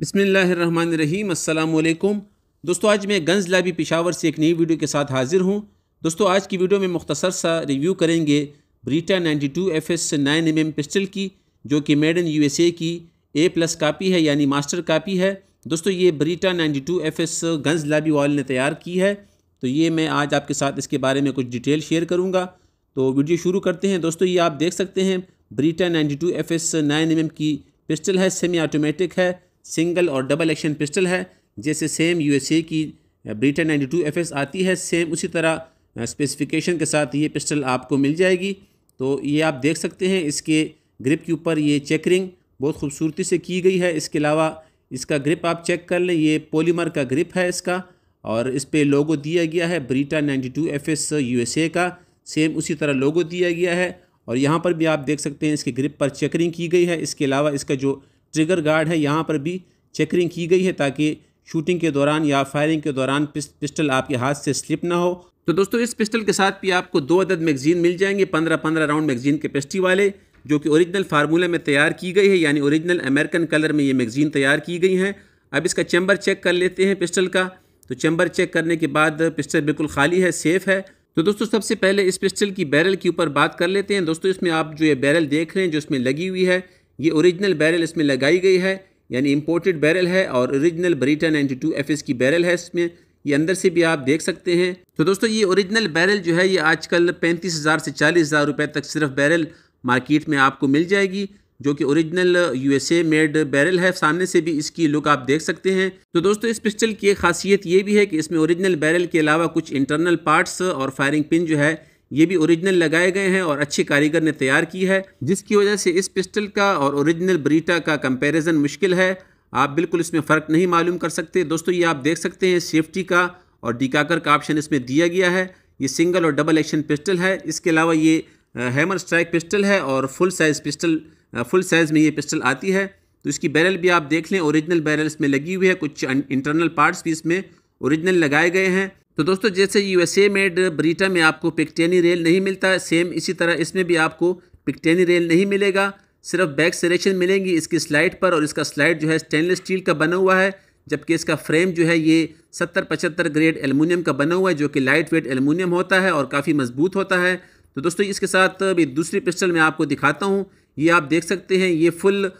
बिसमीम अल्लाम दोस्तों आज मैं गंज लाबी पिशावर से एक नई वीडियो के साथ हाजिर हूँ दोस्तों आज की वीडियो में मुख्तसर सा रिव्यू करेंगे Beretta 92 two F S nine M M pistol की जो कि मेड इन ए की ए प्लस कापी है यानी मास्टर कापी है दोस्तों ये ब्रीटा 92 टू एफ एस गंज लाबी वाल ने तैयार की है तो ये मैं आज आपके साथ इसके बारे में कुछ डिटेल शेयर करूँगा तो वीडियो शुरू करते हैं दोस्तों ये आप देख सकते हैं Beretta ninety two F S nine M M की पिस्टल है सेमी ऑटोमेटिक है सिंगल और डबल एक्शन पिस्टल है जैसे सेम यूएसए की ब्रिटेन 92 टू आती है सेम उसी तरह स्पेसिफिकेशन के साथ ये पिस्टल आपको मिल जाएगी तो ये आप देख सकते हैं इसके ग्रिप के ऊपर ये चेकरिंग बहुत खूबसूरती से की गई है इसके अलावा इसका ग्रिप आप चेक कर लें ये पोलीमर का ग्रिप है इसका और इस पर लोगो दिया गया है ब्रिटा 92 टू यूएसए का सेम उसी तरह लोगो दिया गया है और यहाँ पर भी आप देख सकते हैं इसके ग्रिप पर चेकरिंग की गई है इसके अलावा इसका जो ट्रिगर गार्ड है यहाँ पर भी चेकरिंग की गई है ताकि शूटिंग के दौरान या फायरिंग के दौरान पिस्टल आपके हाथ से स्लिप ना हो तो दोस्तों इस पिस्टल के साथ भी आपको दो अदद मैगजीन मिल जाएंगे पंद्रह पंद्रह राउंड मैगजीन कैपेसिटी वाले जो कि ओरिजिनल फार्मूले में तैयार की गई है यानी ओरिजिनल अमेरिकन कलर में ये मैगजीन तैयार की गई हैं अब इसका चैम्बर चेक कर लेते हैं पिस्टल का तो चैम्बर चेक करने के बाद पिस्टल बिल्कुल खाली है सेफ़ है तो दोस्तों सबसे पहले इस पिस्टल की बैरल के ऊपर बात कर लेते हैं दोस्तों इसमें आप जो ये बैरल देख रहे हैं जो इसमें लगी हुई है ये ओरिजिनल बैरल इसमें लगाई गई है यानी इम्पोर्टेड बैरल है और original Beretta ninety two F की बैरल है इसमें ये अंदर से भी आप देख सकते हैं तो दोस्तों ये ओरिजिनल बैरल जो है ये आजकल पैंतीस हज़ार से चालीस हज़ार रुपये तक सिर्फ बैरल मार्केट में आपको मिल जाएगी जो कि ओरिजिनल यूएसए मेड बैरल है सामने से भी इसकी लुक आप देख सकते हैं तो दोस्तों इस पिस्टल की एक खासियत ये भी है कि इसमें ओरिजिनल बैरल के अलावा कुछ इंटरनल पार्ट्स और फायरिंग पिन जो है ये भी ओरिजिनल लगाए गए हैं और अच्छे कारीगर ने तैयार की है जिसकी वजह से इस पिस्टल का और ओरिजिनल ब्रीटा का कंपैरिजन मुश्किल है आप बिल्कुल इसमें फ़र्क नहीं मालूम कर सकते दोस्तों ये आप देख सकते हैं सेफ्टी का और डिकाकर का ऑप्शन इसमें दिया गया है ये सिंगल और डबल एक्शन पिस्टल है इसके अलावा ये हैमर स्ट्राइक पिस्टल है और full size pistol full size में ये पिस्टल आती है तो इसकी बैरल भी आप देख लें ओरिजिनल बैरल इसमें लगी हुई है कुछ इंटरनल पार्ट्स भी इसमें ओरिजिनल लगाए गए हैं तो दोस्तों जैसे यूएसए मेड ब्रिटेन में आपको पिकटेनी रेल नहीं मिलता है सेम इसी तरह इसमें भी आपको पिकटेनी रेल नहीं मिलेगा सिर्फ बैक सिलेक्शन मिलेंगी इसकी स्लाइड पर और इसका स्लाइड जो है स्टेनलेस स्टील का बना हुआ है जबकि इसका फ्रेम जो है ये सत्तर पचहत्तर ग्रेड एलमिनियम का बना हुआ है जो कि लाइट वेट एलमिनियम होता है और काफ़ी मजबूत होता है तो दोस्तों इसके साथ भी दूसरी पिस्टल मैं आपको दिखाता हूँ ये आप देख सकते हैं ये फुल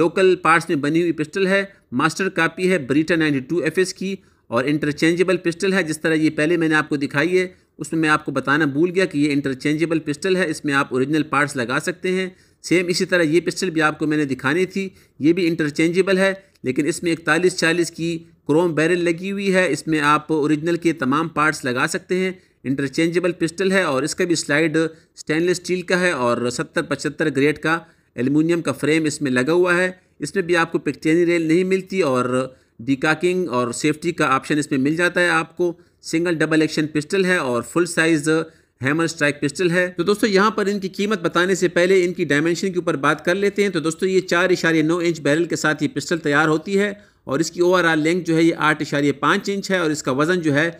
लोकल पार्ट्स में बनी हुई पिस्टल है मास्टर कापी है ब्रिटा नाइन्टी टू एफ की और इंटरचेंजेबल पिस्टल है जिस तरह ये पहले मैंने आपको दिखाई है उसमें मैं आपको बताना भूल गया कि ये इंटरचेंजेबल पिस्टल है इसमें आप ओरिजिनल पार्ट्स लगा सकते हैं सेम इसी तरह ये पिस्टल भी आपको मैंने दिखानी थी ये भी इंटरचेंजेबल है लेकिन इसमें इकतालीस चालीस की क्रोम बैरल लगी हुई है इसमें आप ओरिजिनल के तमाम पार्ट्स लगा सकते हैं इंटरचेंजेबल पिस्टल है और इसका भी स्लाइड स्टेनलेस स्टील का है और सत्तर पचहत्तर ग्रेड का एलमिनियम का फ्रेम इसमें लगा हुआ है इसमें भी आपको पिक्चेनी रेल नहीं मिलती और डिकाकिंग और सेफ्टी का ऑप्शन इसमें मिल जाता है आपको सिंगल डबल एक्शन पिस्टल है और full size hammer strike pistol है तो दोस्तों यहाँ पर इनकी कीमत बताने से पहले इनकी डायमेंशन के ऊपर बात कर लेते हैं तो दोस्तों ये चार इशारे नौ इंच बैरल के साथ ये पिस्टल तैयार होती है और इसकी ओवरऑल लेंथ जो है ये आठ इशारे पाँच इंच है और इसका वज़न जो है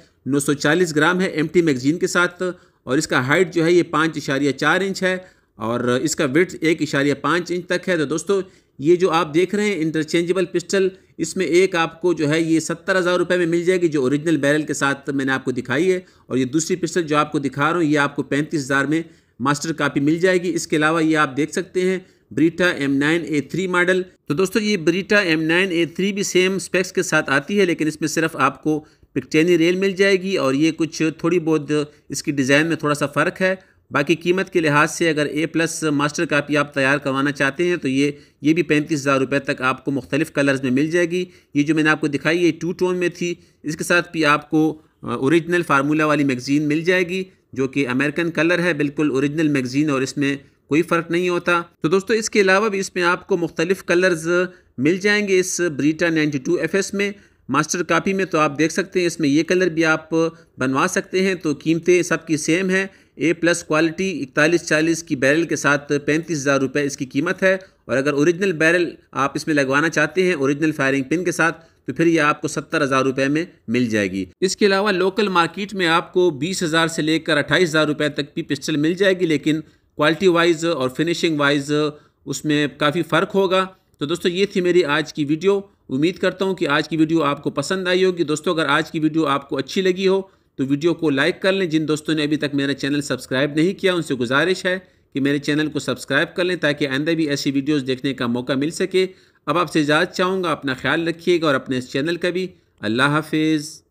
चालीस ग्राम है एम मैगजीन के साथ और इसका हाइट जो है ये पाँच इशारे चार इंच है और इसका विथ एक इशारिया पाँच इंच तक है तो दोस्तों ये जो आप देख रहे हैं इंटरचेंजेबल पिस्टल इसमें एक आपको जो है ये सत्तर हज़ार रुपये में मिल जाएगी जो ओरिजिनल बैरल के साथ मैंने आपको दिखाई है और ये दूसरी पिस्टल जो आपको दिखा रहा हूँ ये आपको पैंतीस हज़ार में मास्टर कापी मिल जाएगी इसके अलावा ये आप देख सकते हैं Beretta M nine A three model तो दोस्तों ये Beretta M nine A three भी सेम स्पेक्स के साथ आती है लेकिन इसमें सिर्फ आपको पिकटेनी रेल मिल जाएगी और ये कुछ थोड़ी बहुत इसकी डिज़ाइन में थोड़ा सा फ़र्क है बाकी कीमत के लिहाज से अगर ए प्लस मास्टर कापी आप तैयार करवाना चाहते हैं तो ये ये भी पैंतीस हज़ार रुपये तक आपको मुख्तलिफ़ कलर्स में मिल जाएगी ये जो मैंने आपको दिखाई ये टू टोन में थी इसके साथ भी आपको औरिजिनल फार्मूला वाली मैगज़ीन मिल जाएगी जो कि अमेरिकन कलर है बिल्कुल औरिजिनल मैगज़ीन और इसमें कोई फ़र्क नहीं होता तो दोस्तों इसके अलावा भी इसमें आपको मुख्तलिफ़ कलर्स मिल जाएंगे इस Beretta ninety two F S में मास्टर कापी में तो आप देख सकते हैं इसमें ये कलर भी आप बनवा सकते हैं तो कीमतें सबकी सेम हैं ए प्लस क्वालिटी इकतालीस चालीस की बैरल के साथ पैंतीस हज़ार रुपये इसकी कीमत है और अगर ओरिजिनल बैरल आप इसमें लगवाना चाहते हैं ओरिजिनल फायरिंग पिन के साथ तो फिर ये आपको सत्तर हज़ार रुपये में मिल जाएगी इसके अलावा लोकल मार्केट में आपको बीस हज़ार से लेकर अट्ठाईस हज़ार रुपये तक भी पिस्टल मिल जाएगी लेकिन क्वालिटी वाइज और फिनिशिंग वाइज उसमें काफ़ी फ़र्क होगा तो दोस्तों ये थी मेरी आज की वीडियो उम्मीद करता हूँ कि आज की वीडियो आपको पसंद आई होगी दोस्तों अगर आज की वीडियो आपको अच्छी लगी हो तो वीडियो को लाइक कर लें जिन दोस्तों ने अभी तक मेरा चैनल सब्सक्राइब नहीं किया उनसे गुजारिश है कि मेरे चैनल को सब्सक्राइब कर लें ताकि आंदा भी ऐसी वीडियोज़ देखने का मौका मिल सके अब आपसे इजाज़त चाहूँगा अपना ख्याल रखिएगा और अपने इस चैनल का भी अल्लाह हाफिज़